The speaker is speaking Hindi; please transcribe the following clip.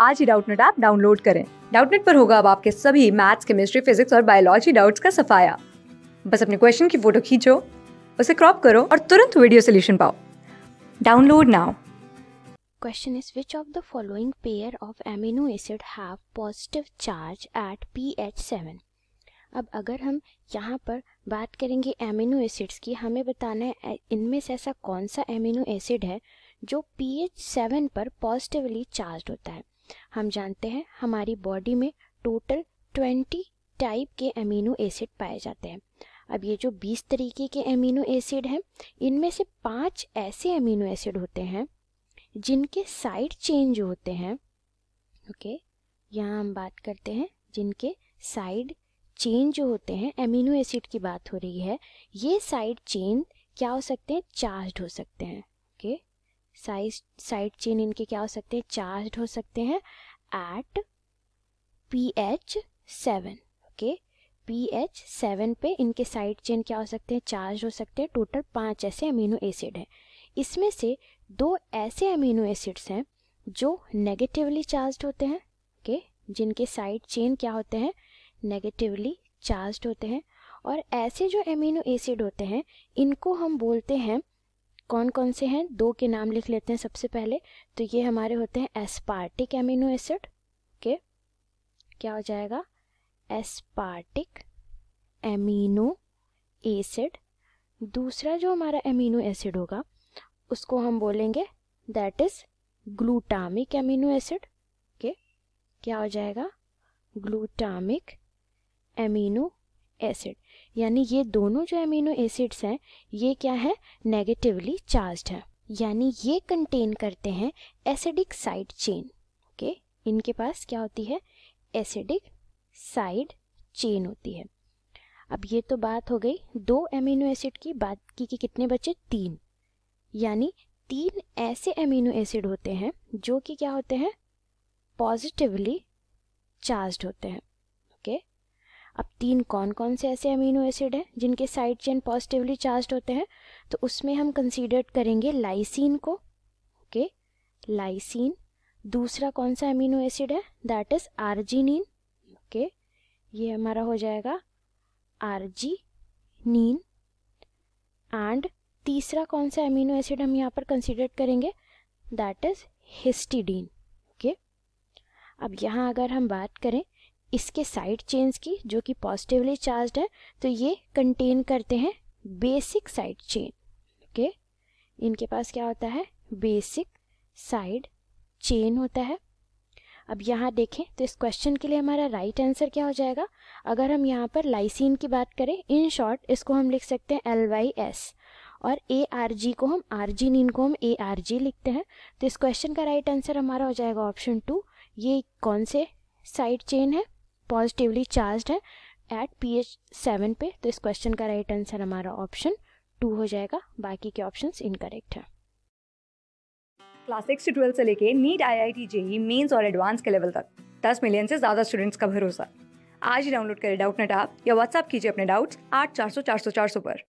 आज ही डाउटनेट ऐप डाउनलोड करें डाउटनेट पर होगा अब आपके सभी मैथ्स केमिस्ट्री फिजिक्स और बायोलॉजी डाउट्स का सफाया बस अपने क्वेश्चन की फोटो खींचो उसे क्रॉप करो और तुरंत वीडियो सोल्यूशन पाओ download now Question is which of the following pair of amino acid have positive charge at pH 7? अब अगर हम यहाँ पर बात करेंगे एमिनो एसिड्स की हमें बताना है इनमें से ऐसा कौन सा एमिनो एसिड है जो पीएच सेवन पर पॉजिटिवली चार्ज होता है हम जानते हैं हमारी बॉडी में टोटल ट्वेंटी टाइप के अमीनो एसिड पाए जाते हैं अब ये जो बीस तरीके के अमीनो एसिड हैं इनमें से पांच ऐसे अमीनो एसिड होते हैं जिनके साइड चेंज जो होते हैं ओके यहाँ हम बात करते हैं जिनके साइड चेन जो होते हैं अमीनो एसिड की बात हो रही है ये साइड चेन क्या हो सकते हैं चार्ज हो सकते हैं ओके साइज साइड चेन इनके क्या हो सकते हैं चार्ज हो सकते हैं at pH seven okay pH seven पे इनके साइड चेन क्या हो सकते हैं चार्ज हो सकते हैं टोटल पांच ऐसे अमीनो एसिड हैं इसमें से दो ऐसे अमीनो एसिड्स हैं जो नेगेटिवली चार्ज होते हैं ओके okay? जिनके साइड चेन क्या होते हैं नेगेटिवली चार्ज होते हैं और ऐसे जो अमीनो एसिड होते हैं इनको हम बोलते हैं कौन कौन से हैं दो के नाम लिख लेते हैं सबसे पहले तो ये हमारे होते हैं एस्पार्टिक एमिनो एसिड के क्या हो जाएगा एस्पार्टिक एमिनो एसिड दूसरा जो हमारा एमिनो एसिड होगा उसको हम बोलेंगे that is glutamic amino acid के क्या हो जाएगा ग्लूटामिक एमिनो एसिड यानी ये दोनों जो अमीनो एसिड्स हैं ये क्या है नेगेटिवली चार्ज्ड है यानी ये कंटेन करते हैं एसिडिक साइड चेन ओके इनके पास क्या होती है एसिडिक साइड चेन होती है अब ये तो बात हो गई दो एमिनो एसिड की बात की कि कितने बचे तीन यानी तीन ऐसे एमिनो एसिड होते हैं जो कि क्या होते हैं पॉजिटिवली चार्ज्ड होते हैं अब तीन कौन कौन से ऐसे अमीनो एसिड हैं जिनके साइड चेन पॉजिटिवली चार्ज होते हैं तो उसमें हम कंसीडर करेंगे लाइसिन को ओके लाइसिन दूसरा कौन सा अमीनो एसिड है दैट इज आर्जिनिन ओके ये हमारा हो जाएगा आरजी नीन एंड तीसरा कौन सा अमीनो एसिड हम यहाँ पर कंसिडर करेंगे दैट इज हिस्टिडीन ओके अब यहाँ अगर हम बात करें इसके साइड चेन्स की जो कि पॉजिटिवली चार्ज है तो ये कंटेन करते हैं बेसिक साइड चेन ओके इनके पास क्या होता है बेसिक साइड चेन होता है अब यहाँ देखें तो इस क्वेश्चन के लिए हमारा राइट right आंसर क्या हो जाएगा अगर हम यहाँ पर लाइसिन की बात करें इन शॉर्ट इसको हम लिख सकते हैं एल वाई एस और ए आर जी को हम आर जी नीन को हम ए आर जी लिखते हैं तो इस क्वेश्चन का राइट right आंसर हमारा हो जाएगा ऑप्शन टू ये कौन से साइड चेन है पॉजिटिवली चार्ज है एट पी एच सेवन पे तो इस क्वेश्चन का राइट आंसर हमारा ऑप्शन टू हो जाएगा बाकी के ऑप्शंस इनकरेक्ट है क्लास सिक्स से ट्वेल्थ से लेके NEET IIT JEE mains और एडवांस के लेवल तक दस मिलियन से ज़्यादा स्टूडेंट्स का भरोसा आज ही डाउनलोड करें डाउट नेट आप या व्हाट्सअप कीजिए अपने डाउट्स आठ चार सौ चार सौ चार सौ पर